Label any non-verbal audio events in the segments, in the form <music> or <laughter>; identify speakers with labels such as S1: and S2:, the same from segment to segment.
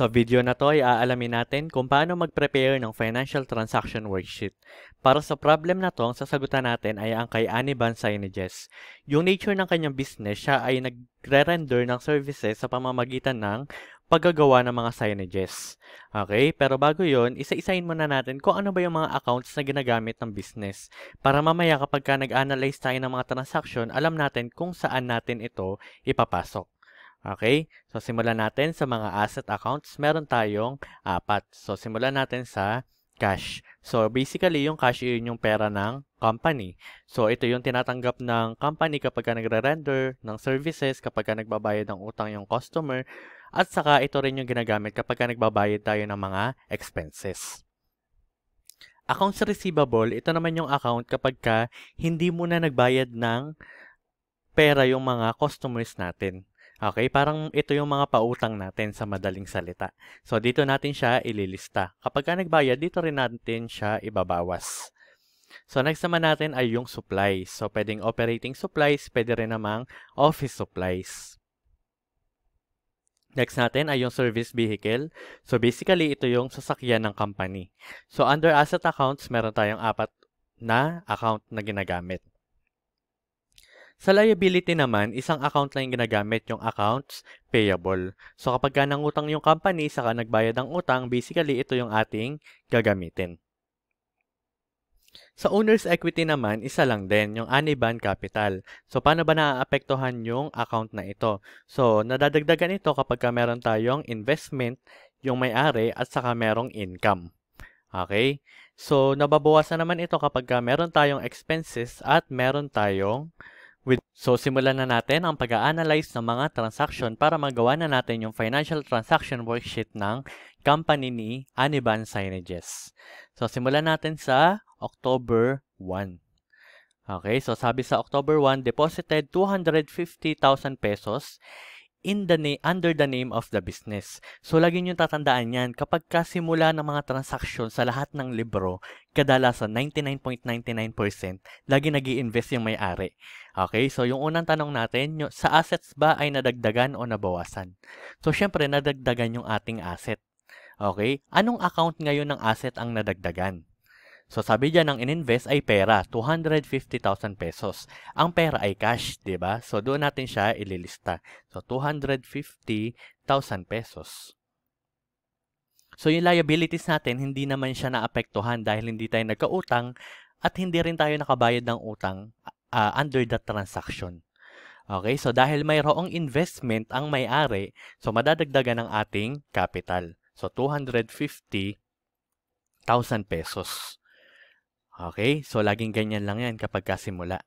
S1: Sa video na to ay aalamin natin kung paano mag-prepare ng financial transaction worksheet. Para sa problem na to, ang sasagutan natin ay ang kay Annie Bansay ni Jess. Yung nature ng kanyang business, siya ay nagre-render ng services sa pamamagitan ng paggagawa ng mga signages. Okay? Pero bago yon isa isahin muna natin kung ano ba yung mga accounts na ginagamit ng business. Para mamaya kapag ka nag-analyze tayo ng mga transaction, alam natin kung saan natin ito ipapasok. Okay? So, simulan natin sa mga asset accounts. Meron tayong apat. So, simulan natin sa cash. So, basically, yung cash yun yung pera ng company. So, ito yung tinatanggap ng company kapag ka nagre-render ng services, kapag ka nagbabayad ng utang yung customer, at saka ito rin yung ginagamit kapag ka nagbabayad tayo ng mga expenses. Accounts receivable, ito naman yung account kapag ka hindi mo na nagbayad ng pera yung mga customers natin. Okay, parang ito yung mga pautang natin sa madaling salita. So, dito natin siya ililista. Kapag ka nagbayad, dito rin natin siya ibabawas. So, next naman natin ay yung supplies. So, pwedeng operating supplies, pwede rin namang office supplies. Next natin ay yung service vehicle. So basically, ito yung sasakyan ng company. So under asset accounts, meron tayong apat na account na ginagamit. Sa liability naman, isang account lang yung ginagamit, yung accounts payable. So kapag nangutang yung company, saka nagbayad ng utang, basically ito yung ating gagamitin. Sa owner's equity naman, isa lang din, yung Aniban Capital. So paano ba naaapektuhan yung account na ito? So nadadagdagan ito kapag ka meron tayong investment, yung may-ari at saka merong income. Okay? So nababawasan naman ito kapag ka meron tayong expenses at meron tayong With so, simulan na natin ang pag-analyze ng mga transaction para magawa na natin yung financial transaction worksheet ng company ni Aniban Synergies. So, simulan natin sa October 1. Okay, so sabi sa October 1, deposited 250,000 pesos in the na- under the name of the business. So, lagi niyo tatandaan yan. Kapag kasimula ng mga transaction sa lahat ng libro, kadalasan 99.99%, lagi nag invest yung may-ari. Okay, so yung unang tanong natin, yung, sa assets ba ay nadagdagan o nabawasan? So, syempre, nadagdagan yung ating asset. Okay, anong account ngayon ng asset ang nadagdagan? So sabi diyan ang ininvest ay pera, 250,000 pesos. Ang pera ay cash, 'di ba? So doon natin siya ililista. So 250,000 pesos. So yung liabilities natin hindi naman siya naapektuhan dahil hindi tayo nagkautang at hindi rin tayo nakabayad ng utang uh, under the transaction. Okay, so dahil mayroong investment ang may-ari, so madadagdagan ng ating capital. So 250,000 pesos. Okay? So, laging ganyan lang yan kapag kasimula.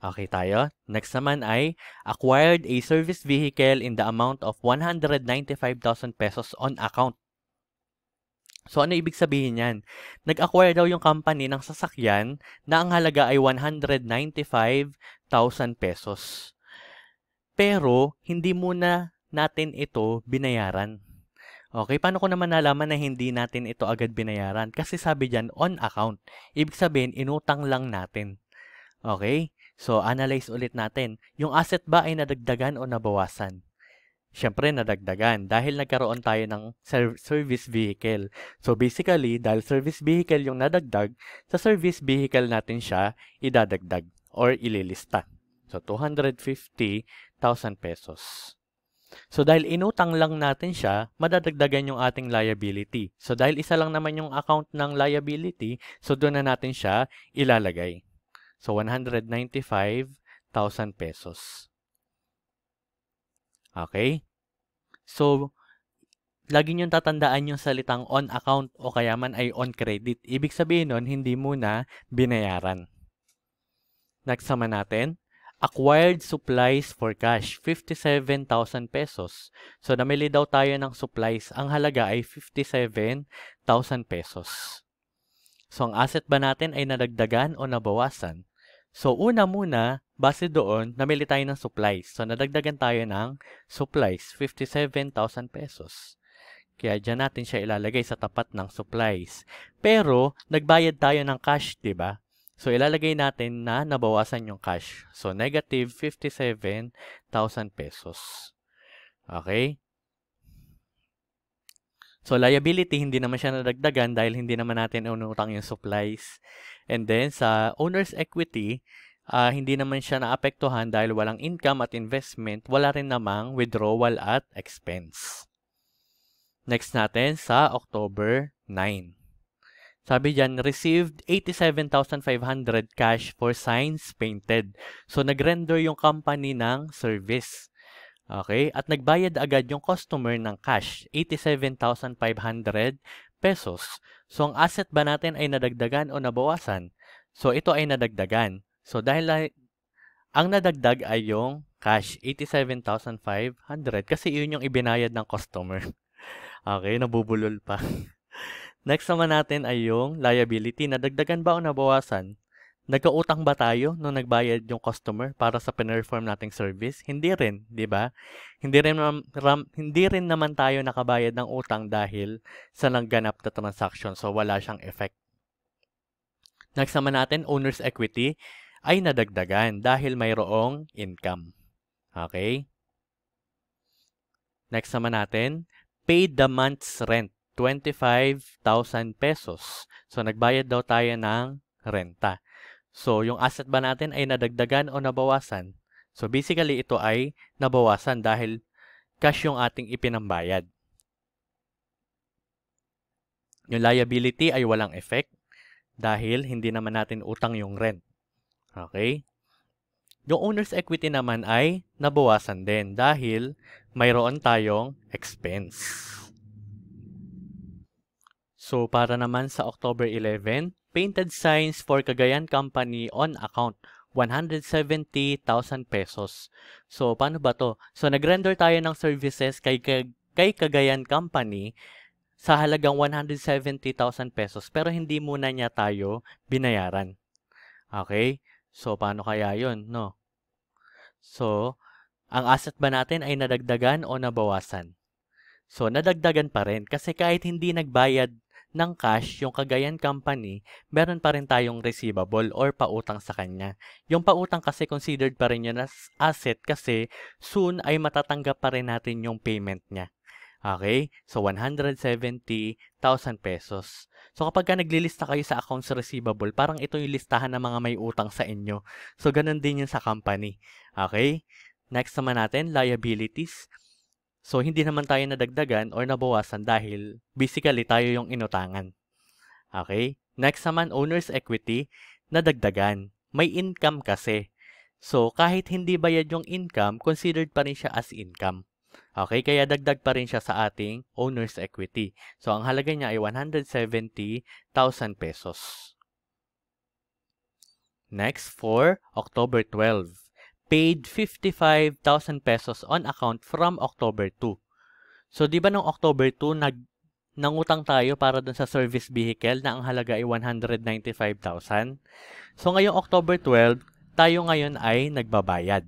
S1: Okay tayo? Next naman ay acquired a service vehicle in the amount of 195,000 pesos on account. So ano ibig sabihin niyan? Nag-acquire daw yung company ng sasakyan na ang halaga ay 195,000 pesos. Pero hindi muna natin ito binayaran. Okay, paano ko naman nalaman na hindi natin ito agad binayaran? Kasi sabi dyan, on account. Ibig sabihin, inutang lang natin. Okay? So, analyze ulit natin. Yung asset ba ay nadagdagan o nabawasan? Siyempre, nadagdagan dahil nagkaroon tayo ng service vehicle. So, basically, dahil service vehicle yung nadagdag, sa service vehicle natin siya idadagdag or ililista. So, 250,000 pesos. So dahil inutang lang natin siya, madadagdagan yung ating liability. So dahil isa lang naman yung account ng liability, so doon na natin siya ilalagay. So 195,000 pesos. Okay? So lagi niyo tatandaan yung salitang on account o kaya man ay on credit. Ibig sabihin nun, hindi muna binayaran. Next naman natin, Acquired supplies for cash, 57,000 pesos. So, namili daw tayo ng supplies. Ang halaga ay 57,000 pesos. So, ang asset ba natin ay nadagdagan o nabawasan? So, una muna, base doon, namili tayo ng supplies. So, nadagdagan tayo ng supplies, 57,000 pesos. Kaya dyan natin siya ilalagay sa tapat ng supplies. Pero, nagbayad tayo ng cash, di ba? So, ilalagay natin na nabawasan yung cash. So, negative 57,000 pesos. Okay? So, liability, hindi naman siya nadagdagan dahil hindi naman natin unutang yung supplies. And then, sa owner's equity, uh, hindi naman siya naapektuhan dahil walang income at investment, wala rin namang withdrawal at expense. Next natin sa October 9. Sabi diyan, received 87,500 cash for signs painted. So, nag-render yung company ng service. Okay? At nagbayad agad yung customer ng cash, 87,500 pesos. So, ang asset ba natin ay nadagdagan o nabawasan? So, ito ay nadagdagan. So, dahil ang nadagdag ay yung cash, 87,500 kasi yun yung ibinayad ng customer. <laughs> okay, nabubulol pa. Next naman natin ay yung liability. Nadagdagan ba o nabawasan? Nagkautang ba tayo nung nagbayad yung customer para sa pinerform nating service? Hindi rin, 'di ba? Hindi rin ram, hindi rin naman tayo nakabayad ng utang dahil sa nagganap na transaction. So wala siyang effect. Next naman natin, owner's equity ay nadagdagan dahil mayroong income. Okay? Next naman natin, paid the month's rent 25,000 pesos. So, nagbayad daw tayo ng renta. So, yung asset ba natin ay nadagdagan o nabawasan? So, basically, ito ay nabawasan dahil cash yung ating ipinambayad. Yung liability ay walang effect dahil hindi naman natin utang yung rent. Okay? Yung owner's equity naman ay nabawasan din dahil mayroon tayong expense. So para naman sa October 11, painted signs for Cagayan Company on account 170,000 pesos. So paano ba to? So nagrender tayo ng services kay kay Cagayan Company sa halagang 170,000 pesos pero hindi muna niya tayo binayaran. Okay? So paano kaya 'yon, no? So ang asset ba natin ay nadagdagan o nabawasan? So, nadagdagan pa rin kasi kahit hindi nagbayad ng cash yung Cagayan Company, meron pa rin tayong receivable or pautang sa kanya. Yung pautang kasi considered pa rin yun as asset kasi soon ay matatanggap pa rin natin yung payment niya. Okay? So, 170,000 pesos. So, kapag ka naglilista kayo sa accounts receivable, parang ito yung listahan ng mga may utang sa inyo. So, ganun din yun sa company. Okay? Next naman natin, liabilities. So, hindi naman tayo nadagdagan or nabawasan dahil basically tayo yung inutangan. Okay? Next naman, owner's equity, nadagdagan. May income kasi. So, kahit hindi bayad yung income, considered pa rin siya as income. Okay, kaya dagdag pa rin siya sa ating owner's equity. So, ang halaga niya ay 170,000 pesos. Next, for October 12 paid 55,000 pesos on account from October 2. So, di ba nung October 2, nag, nangutang tayo para dun sa service vehicle na ang halaga ay 195,000? So, ngayong October 12, tayo ngayon ay nagbabayad.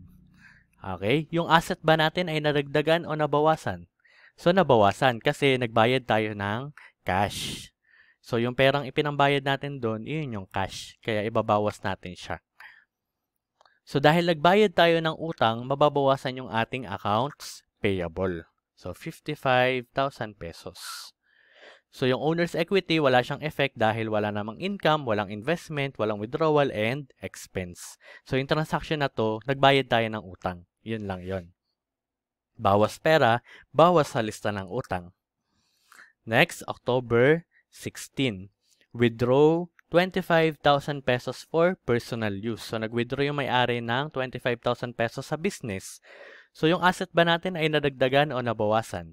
S1: Okay? Yung asset ba natin ay naragdagan o nabawasan? So, nabawasan kasi nagbayad tayo ng cash. So, yung perang ipinambayad natin doon, iyon yung cash. Kaya, ibabawas natin siya. So dahil nagbayad tayo ng utang, mababawasan yung ating accounts payable. So 55,000 pesos. So yung owner's equity, wala siyang effect dahil wala namang income, walang investment, walang withdrawal, and expense. So yung transaction na to, nagbayad tayo ng utang. Yun lang yon. Bawas pera, bawas sa lista ng utang. Next, October 16. Withdraw 25,000 pesos for personal use. So, nag-withdraw yung may-ari ng 25,000 pesos sa business. So, yung asset ba natin ay nadagdagan o nabawasan?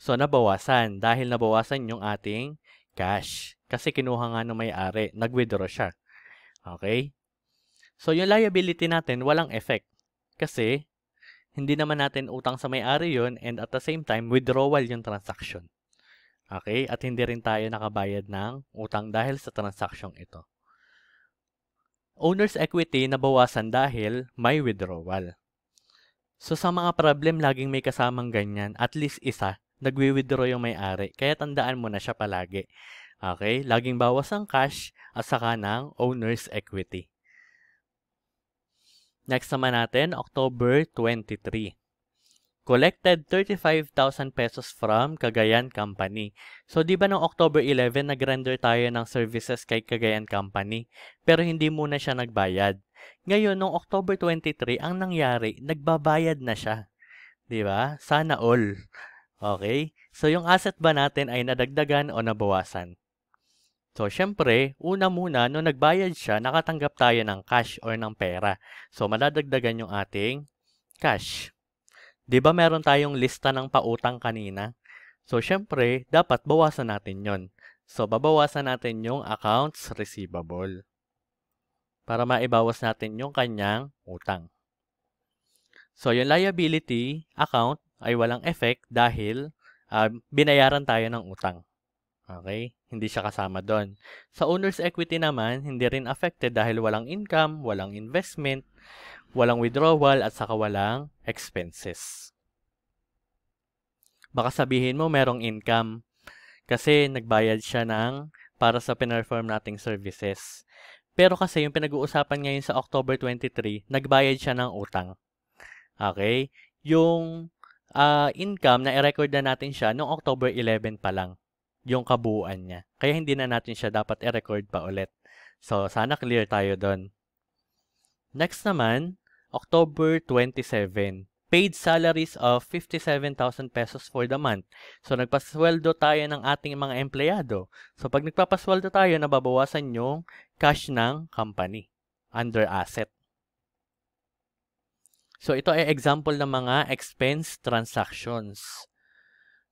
S1: So, nabawasan dahil nabawasan yung ating cash. Kasi kinuha nga ng may-ari, nag-withdraw siya. Okay? So, yung liability natin, walang effect. Kasi, hindi naman natin utang sa may-ari yon and at the same time, withdrawal yung transaction. Okay? At hindi rin tayo nakabayad ng utang dahil sa transaksyong ito. Owner's equity nabawasan dahil may withdrawal. So sa mga problem, laging may kasamang ganyan. At least isa, nagwi-withdraw yung may-ari. Kaya tandaan mo na siya palagi. Okay? Laging bawas ang cash at saka ng owner's equity. Next naman natin, October 23 collected 35,000 pesos from Cagayan Company. So, di ba noong October 11, nag-render tayo ng services kay Cagayan Company, pero hindi muna siya nagbayad. Ngayon, noong October 23, ang nangyari, nagbabayad na siya. Di ba? Sana all. Okay? So, yung asset ba natin ay nadagdagan o nabawasan? So, syempre, una muna, no nagbayad siya, nakatanggap tayo ng cash or ng pera. So, madadagdagan yung ating cash. 'Di ba meron tayong lista ng pautang kanina? So syempre, dapat bawasan natin 'yon. So babawasan natin yung accounts receivable para maibawas natin yung kanyang utang. So yung liability account ay walang effect dahil uh, binayaran tayo ng utang. Okay? hindi siya kasama doon. Sa owner's equity naman, hindi rin affected dahil walang income, walang investment, walang withdrawal at saka walang expenses. Baka sabihin mo merong income kasi nagbayad siya ng para sa pinerform nating services. Pero kasi yung pinag-uusapan ngayon sa October 23, nagbayad siya ng utang. Okay? Yung uh, income na i-record na natin siya noong October 11 pa lang yung kabuuan niya. Kaya hindi na natin siya dapat i-record pa ulit. So, sana clear tayo doon. Next naman, October 27 paid salaries of 57,000 pesos for the month. So, nagpasweldo tayo ng ating mga empleyado. So, pag nagpapasweldo tayo, nababawasan yung cash ng company under asset. So, ito ay example ng mga expense transactions.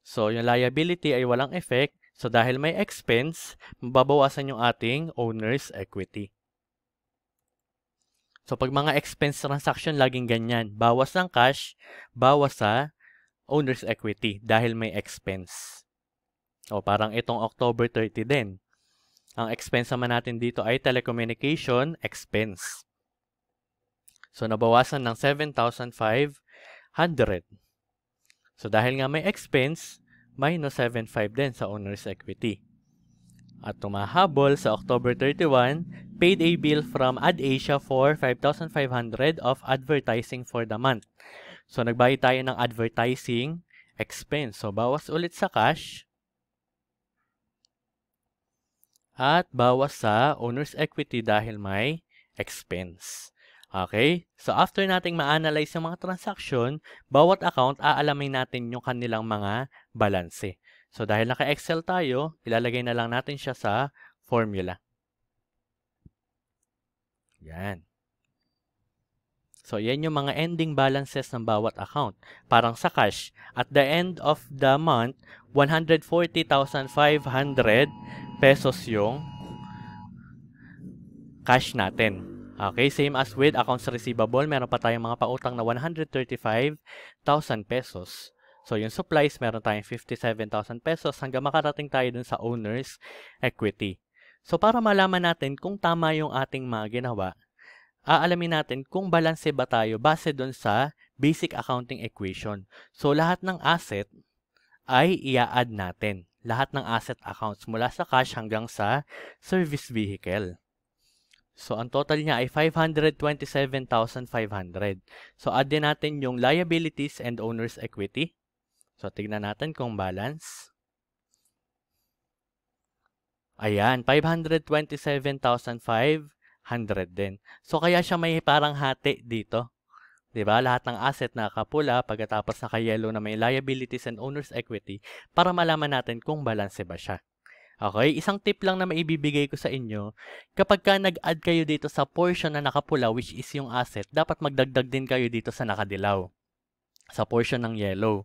S1: So, yung liability ay walang effect. So, dahil may expense, mababawasan yung ating owner's equity. So, pag mga expense transaction, laging ganyan. Bawas ng cash, bawas sa owner's equity dahil may expense. O, parang itong October 30 din. Ang expense naman natin dito ay telecommunication expense. So, nabawasan ng 7,500. So dahil nga may expense, minus 7.5 din sa owner's equity. At tumahabol sa October 31, paid a bill from Ad Asia for 5,500 of advertising for the month. So nagbayad tayo ng advertising expense. So bawas ulit sa cash. At bawas sa owner's equity dahil may expense. Okay? So, after nating ma-analyze yung mga transaction, bawat account, aalamin natin yung kanilang mga balanse. So, dahil naka-Excel tayo, ilalagay na lang natin siya sa formula. Yan. So, yan yung mga ending balances ng bawat account. Parang sa cash, at the end of the month, 140,500 pesos yung cash natin. Okay, same as with accounts receivable, meron pa tayong mga pautang na 135,000 pesos. So, yung supplies, meron tayong 57,000 pesos hanggang makarating tayo dun sa owner's equity. So, para malaman natin kung tama yung ating mga ginawa, aalamin natin kung balanse ba tayo base dun sa basic accounting equation. So, lahat ng asset ay ia-add natin. Lahat ng asset accounts mula sa cash hanggang sa service vehicle. So, ang total niya ay 527,500. So, add din natin yung liabilities and owner's equity. So, tignan natin kung balance. Ayan, 527,500 din. So, kaya siya may parang hati dito. 'di ba? Lahat ng asset na kapula pagkatapos na kay yellow na may liabilities and owner's equity para malaman natin kung balance ba siya. Okay, isang tip lang na maibibigay ko sa inyo, kapag ka nag-add kayo dito sa portion na nakapula which is yung asset, dapat magdagdag din kayo dito sa nakadilaw, sa portion ng yellow.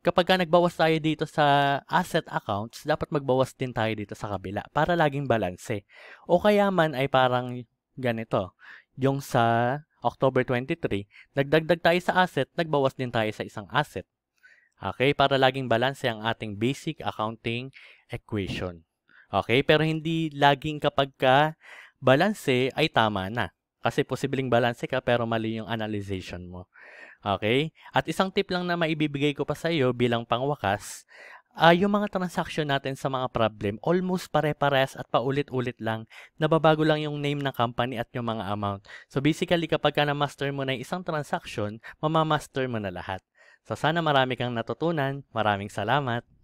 S1: Kapag ka nagbawas tayo dito sa asset accounts, dapat magbawas din tayo dito sa kabila para laging balanse. O kaya man ay parang ganito, yung sa October 23, nagdagdag tayo sa asset, nagbawas din tayo sa isang asset. Okay, para laging balanse ang ating basic accounting equation. Okay? Pero hindi laging kapag ka balanse ay tama na. Kasi posibleng balanse ka pero mali yung analyzation mo. Okay? At isang tip lang na maibibigay ko pa sa iyo bilang pangwakas, uh, yung mga transaction natin sa mga problem, almost pare-pares at paulit-ulit lang. Nababago lang yung name ng company at yung mga amount. So basically, kapag ka na-master mo na yung isang transaction, mamamaster mo na lahat. So sana marami kang natutunan. Maraming salamat.